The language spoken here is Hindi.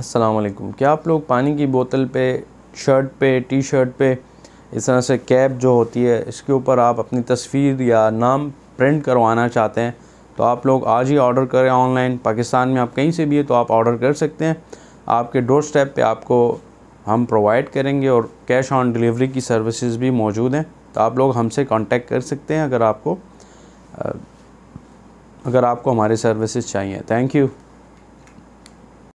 असलकुम क्या आप लोग पानी की बोतल पे शर्ट पे टी शर्ट पे इस तरह से कैप जो होती है इसके ऊपर आप अपनी तस्वीर या नाम प्रिंट करवाना चाहते हैं तो आप लोग आज ही ऑर्डर करें ऑनलाइन पाकिस्तान में आप कहीं से भी है तो आप ऑर्डर कर सकते हैं आपके डोर स्टेप पर आपको हम प्रोवाइड करेंगे और कैश ऑन डिलीवरी की सर्विसेज भी मौजूद हैं तो आप लोग हमसे कांटेक्ट कर सकते हैं अगर आपको अगर आपको हमारे सर्विसेज चाहिए थैंक यू